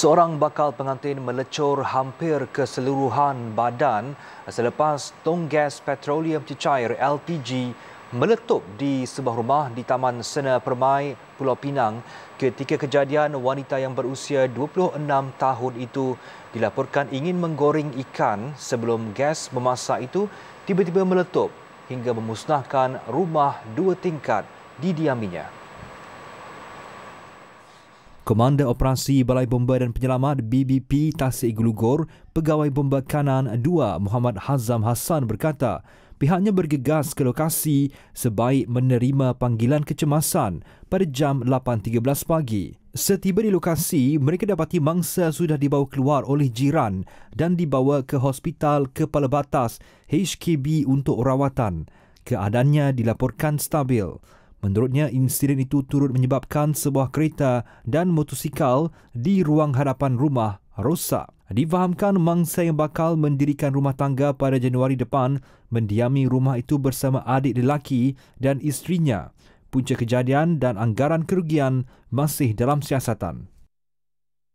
Seorang bakal pengantin melecur hampir keseluruhan badan selepas tong gas petroleum cecair LPG meletup di sebuah rumah di Taman Sena Permai, Pulau Pinang ketika kejadian wanita yang berusia 26 tahun itu dilaporkan ingin menggoreng ikan sebelum gas memasak itu tiba-tiba meletup hingga memusnahkan rumah dua tingkat didiaminya. diaminya. Komander Operasi Balai Bomba dan Penyelamat BBP Tasik Gulugor, Pegawai Bomba Kanan 2 Muhammad Hazam Hassan berkata, pihaknya bergegas ke lokasi sebaik menerima panggilan kecemasan pada jam 8.13 pagi. Setiba di lokasi, mereka dapati mangsa sudah dibawa keluar oleh jiran dan dibawa ke Hospital Kepala Batas HKB untuk rawatan. Keadaannya dilaporkan stabil. Menurutnya, insiden itu turut menyebabkan sebuah kereta dan motosikal di ruang hadapan rumah rosak. Difahamkan mangsa yang bakal mendirikan rumah tangga pada Januari depan mendiami rumah itu bersama adik lelaki dan istrinya. Punca kejadian dan anggaran kerugian masih dalam siasatan.